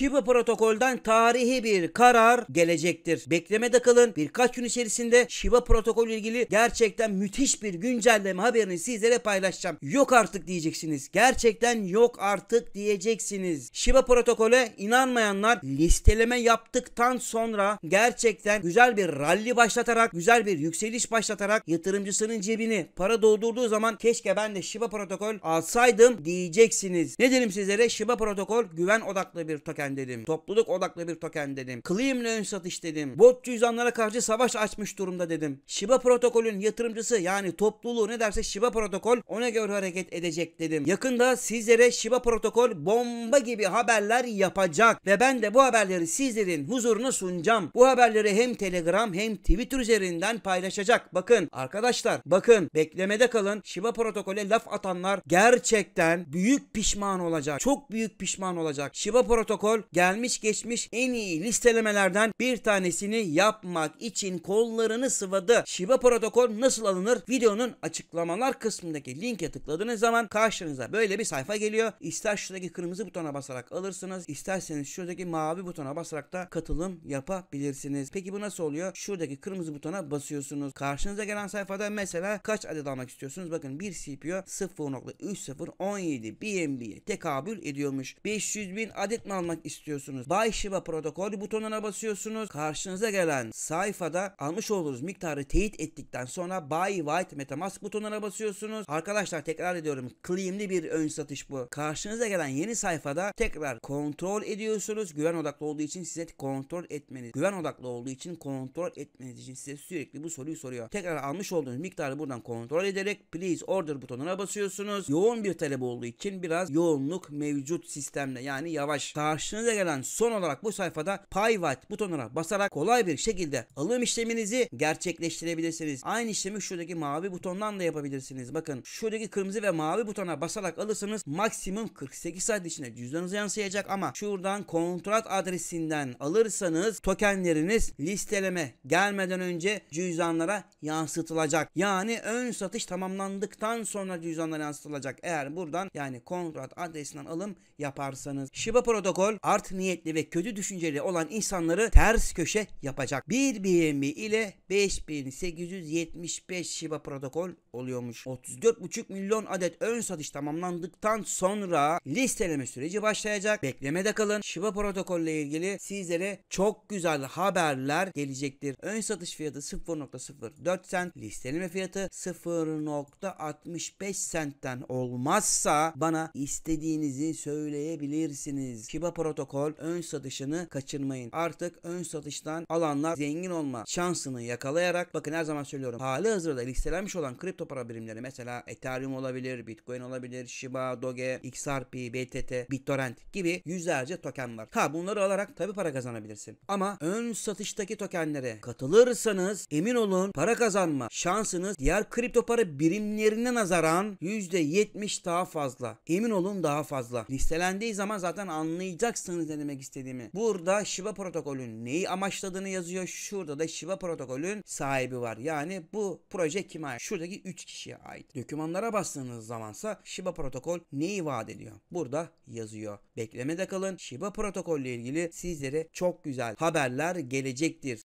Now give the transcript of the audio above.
Şiba protokolden tarihi bir karar gelecektir. Beklemede kalın. Birkaç gün içerisinde Şiba protokol ilgili gerçekten müthiş bir güncelleme haberini sizlere paylaşacağım. Yok artık diyeceksiniz. Gerçekten yok artık diyeceksiniz. Şiba protokole inanmayanlar listeleme yaptıktan sonra gerçekten güzel bir ralli başlatarak, güzel bir yükseliş başlatarak yatırımcısının cebini para doldurduğu zaman keşke ben de Şiba protokol alsaydım diyeceksiniz. Ne dedim sizlere? Şiba protokol güven odaklı bir token token dedim. Topluluk odaklı bir token dedim. Claim ön satış dedim. Bot cüzdanlara karşı savaş açmış durumda dedim. Shiba protokolün yatırımcısı yani topluluğu ne derse Shiba protokol ona göre hareket edecek dedim. Yakında sizlere Shiba protokol bomba gibi haberler yapacak ve ben de bu haberleri sizlerin huzuruna sunacağım. Bu haberleri hem Telegram hem Twitter üzerinden paylaşacak. Bakın arkadaşlar bakın beklemede kalın. Shiba protokole laf atanlar gerçekten büyük pişman olacak. Çok büyük pişman olacak. Shiba protokol Erol gelmiş geçmiş en iyi listelemelerden bir tanesini yapmak için kollarını sıvadı. Shiba protokol nasıl alınır? Videonun açıklamalar kısmındaki linke tıkladığınız zaman karşınıza böyle bir sayfa geliyor. İster şuradaki kırmızı butona basarak alırsınız. isterseniz şuradaki mavi butona basarak da katılım yapabilirsiniz. Peki bu nasıl oluyor? Şuradaki kırmızı butona basıyorsunuz. Karşınıza gelen sayfada mesela kaç adet almak istiyorsunuz? Bakın bir CPU 0.3017 BNB'ye tekabül ediyormuş. 500 bin adet mi almak almak istiyorsunuz. Buy Shiba protokol butonuna basıyorsunuz. Karşınıza gelen sayfada almış olduğunuz miktarı teyit ettikten sonra Buy White Metamask butonuna basıyorsunuz. Arkadaşlar tekrar ediyorum. Claim'li bir ön satış bu. Karşınıza gelen yeni sayfada tekrar kontrol ediyorsunuz. Güven odaklı olduğu için size kontrol etmeniz. Güven odaklı olduğu için kontrol etmeniz için size sürekli bu soruyu soruyor. Tekrar almış olduğunuz miktarı buradan kontrol ederek please order butonuna basıyorsunuz. Yoğun bir talep olduğu için biraz yoğunluk mevcut sistemde yani yavaş. Karşı karşınıza gelen son olarak bu sayfada Pay White butonuna basarak kolay bir şekilde alım işleminizi gerçekleştirebilirsiniz. Aynı işlemi şuradaki mavi butondan da yapabilirsiniz. Bakın şuradaki kırmızı ve mavi butona basarak alırsanız maksimum 48 saat içinde cüzdanınıza yansıyacak ama şuradan kontrat adresinden alırsanız tokenleriniz listeleme gelmeden önce cüzdanlara yansıtılacak. Yani ön satış tamamlandıktan sonra cüzdanlara yansıtılacak. Eğer buradan yani kontrat adresinden alım yaparsanız. Shiba protokol art niyetli ve kötü düşünceli olan insanları ters köşe yapacak. 1 BMI ile 5875 Shiba protokol oluyormuş. 34,5 milyon adet ön satış tamamlandıktan sonra listeleme süreci başlayacak. Beklemede kalın. Shiba ile ilgili sizlere çok güzel haberler gelecektir. Ön satış fiyatı 0.04 sent, listeleme fiyatı 0.65 sentten olmazsa bana istediğinizi söyleyebilirsiniz. Shiba protokol protokol ön satışını kaçırmayın. Artık ön satıştan alanlar zengin olma şansını yakalayarak bakın her zaman söylüyorum. Hali hazırda listelenmiş olan kripto para birimleri mesela Ethereum olabilir, Bitcoin olabilir, Shiba, Doge, XRP, BTT, BitTorrent gibi yüzlerce token var. Ha bunları alarak tabi para kazanabilirsin. Ama ön satıştaki tokenlere katılırsanız emin olun para kazanma şansınız diğer kripto para birimlerine nazaran %70 daha fazla. Emin olun daha fazla. Listelendiği zaman zaten anlayacaksınız anlayacaksınız ne demek istediğimi. Burada Shiba protokolün neyi amaçladığını yazıyor. Şurada da Shiba protokolün sahibi var. Yani bu proje kime ait? Şuradaki 3 kişiye ait. Dokümanlara bastığınız zamansa Shiba protokol neyi vaat ediyor? Burada yazıyor. Beklemede kalın. Shiba protokolle ilgili sizlere çok güzel haberler gelecektir.